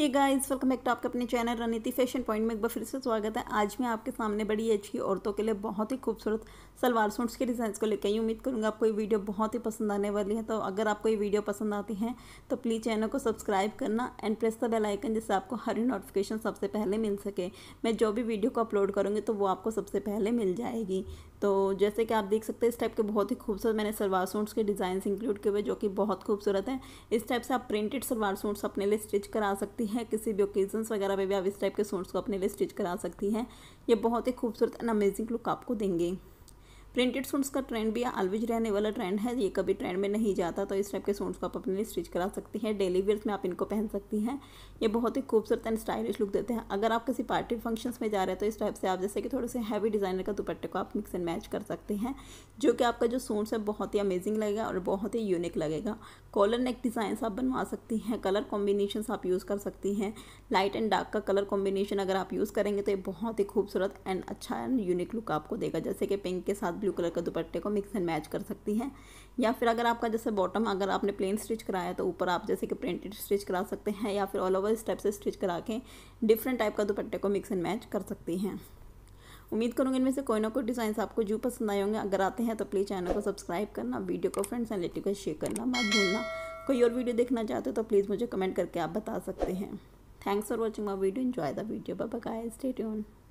ये guys welcome back to आपके अपने चैनल रणनीति फैशन पॉइंट में एक बार फिर से स्वागत है आज मैं आपके सामने बड़ी अच्छी औरतों के लिए बहुत ही खूबसूरत सलवार सूट्स के डिज़ाइंस को लेकर आई उम्मीद करूँगा आपको ये वीडियो बहुत ही पसंद आने वाली है तो अगर आपको ये वीडियो पसंद आती है तो प्लीज़ चैनल को सब्सक्राइब करना and press the bell icon जिससे आपको हर नोटिफिकेशन सबसे पहले मिल सके मैं जो भी वीडियो को अपलोड करूँगी तो वो आपको सबसे पहले मिल जाएगी तो जैसे कि आप देख सकते हैं इस टाइप के बहुत ही खूबसूरत मैंने सलवार सूट्स के डिज़ाइंस इंक्लूड किए हुए जो कि बहुत खूबसूरत हैं इस टाइप से आप प्रिंटेड सलवार सूट्स अपने लिए स्टिच करा सकते सकती हैं किसी भी ओकेजन वगैरह पे भी आप इस टाइप के सूट्स को अपने लिए स्टिच करा सकती हैं ये बहुत ही खूबसूरत एंड अमेजिंग लुक आपको देंगे प्रिंटेड सूट्स का ट्रेंड भी ऑलवेज रहने वाला ट्रेंड है ये कभी ट्रेंड में नहीं जाता तो इस टाइप के सूट्स को आप अपने लिए स्टिच करा सकती हैं डेली वेयर्स में आप इनको पहन सकती हैं ये बहुत ही खूबसूरत एंड स्टाइलिश लुक देते हैं अगर आप किसी पार्टी फंक्शन में जा रहे हैं तो इस टाइप से आप जैसे कि थोड़े से हैवी डिज़ाइनर का दुपट्टे को आप मिक्स एंड मैच कर सकते हैं जो कि आपका जो सूट्स है बहुत ही अमेजिंग लगेगा और बहुत ही यूनिक लगेगा कॉलर नेक डिज़ाइंस आप बनवा सकती हैं कलर कॉम्बिनेशन आप यूज़ कर सकती हैं लाइट एंड डार्क का कलर कॉम्बिनेशन अगर आप यूज़ करेंगे तो ये बहुत ही खूबसूरत एंड अच्छा एंड यूनिक लुक आपको देगा जैसे कि पिंक के साथ ब्लू कलर का दुपट्टे को मिक्स एंड मैच कर सकती हैं या फिर अगर आपका जैसे बॉटम अगर आपने प्लेन स्टिच कराया तो ऊपर आप जैसे कि प्रिंटेड स्टिच करा सकते हैं या फिर ऑल ओवर स्टेप से स्टिच करा के डिफरेंट टाइप का दुपट्टे को मिक्स एंड मैच कर सकती हैं उम्मीद करूँगी इनमें से कोई ना कोई डिज़ाइन आपको जो पसंद आए होंगे अगर आते हैं तो प्लीज़ चैनल को सब्सक्राइब करना वीडियो को फ्रेंड्स एंड रिलेटिव को शेयर करना मत भूलना कोई और वीडियो देखना चाहते हो तो प्लीज़ मुझे कमेंट करके आप बता सकते हैं thanks for watching my video enjoy the video bye guys stay tuned